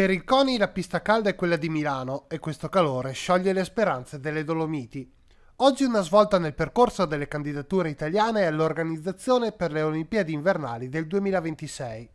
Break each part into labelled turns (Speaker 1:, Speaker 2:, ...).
Speaker 1: Per il CONI la pista calda è quella di Milano e questo calore scioglie le speranze delle Dolomiti. Oggi una svolta nel percorso delle candidature italiane all'organizzazione per le Olimpiadi invernali del 2026.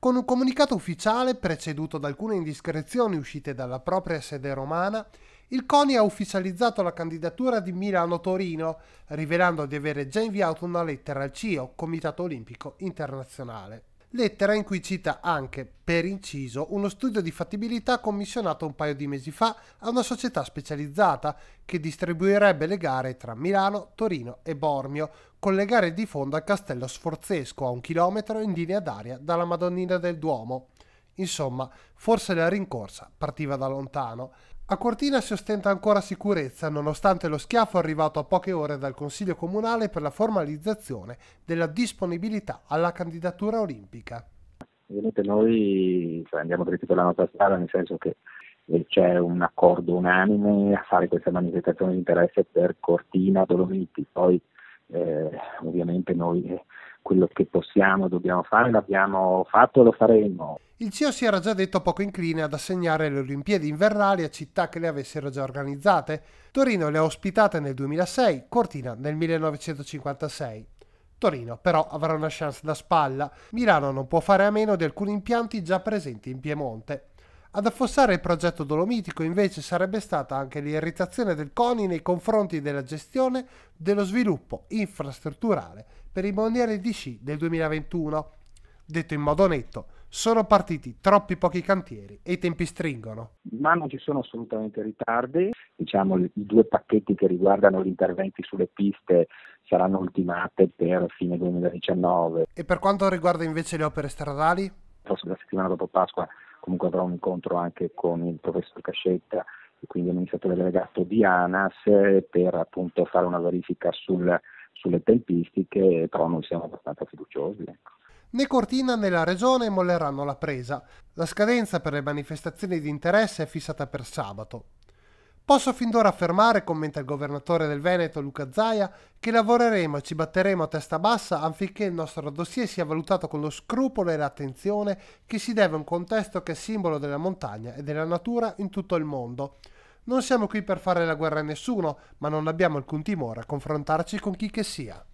Speaker 1: Con un comunicato ufficiale preceduto da alcune indiscrezioni uscite dalla propria sede romana, il CONI ha ufficializzato la candidatura di Milano-Torino, rivelando di avere già inviato una lettera al CIO, Comitato Olimpico Internazionale lettera in cui cita anche, per inciso, uno studio di fattibilità commissionato un paio di mesi fa a una società specializzata che distribuirebbe le gare tra Milano, Torino e Bormio, con le gare di fondo al castello sforzesco a un chilometro in linea d'aria dalla Madonnina del Duomo. Insomma, forse la rincorsa partiva da lontano. A Cortina si ostenta ancora sicurezza nonostante lo schiaffo arrivato a poche ore dal Consiglio Comunale per la formalizzazione della disponibilità alla candidatura olimpica.
Speaker 2: Ovviamente noi cioè, andiamo dritti per la nostra strada, nel senso che eh, c'è un accordo unanime a fare questa manifestazione di interesse per Cortina Dolomiti, poi eh, ovviamente noi eh, quello che possiamo, dobbiamo fare, l'abbiamo fatto e lo faremo.
Speaker 1: Il CEO si era già detto poco incline ad assegnare le Olimpiadi invernali a città che le avessero già organizzate. Torino le ha ospitate nel 2006, Cortina nel 1956. Torino però avrà una chance da spalla. Milano non può fare a meno di alcuni impianti già presenti in Piemonte. Ad affossare il progetto dolomitico invece sarebbe stata anche l'irritazione del CONI nei confronti della gestione dello sviluppo infrastrutturale per i mondiali di sci del 2021. Detto in modo netto, sono partiti troppi pochi cantieri e i tempi stringono.
Speaker 2: Ma non ci sono assolutamente ritardi, diciamo i due pacchetti che riguardano gli interventi sulle piste saranno ultimate per fine 2019.
Speaker 1: E per quanto riguarda invece le opere stradali?
Speaker 2: Forse la settimana dopo Pasqua comunque avrò un incontro anche con il professor Cascetta quindi amministratore delegato di ANAS eh, per appunto fare una verifica sul, sulle tempistiche, però non siamo abbastanza fiduciosi. Ecco.
Speaker 1: Né Cortina né la Regione molleranno la presa. La scadenza per le manifestazioni di interesse è fissata per sabato, Posso fin d'ora affermare, commenta il governatore del Veneto Luca Zaia, che lavoreremo e ci batteremo a testa bassa affinché il nostro dossier sia valutato con lo scrupolo e l'attenzione che si deve a un contesto che è simbolo della montagna e della natura in tutto il mondo. Non siamo qui per fare la guerra a nessuno, ma non abbiamo alcun timore a confrontarci con chi che sia.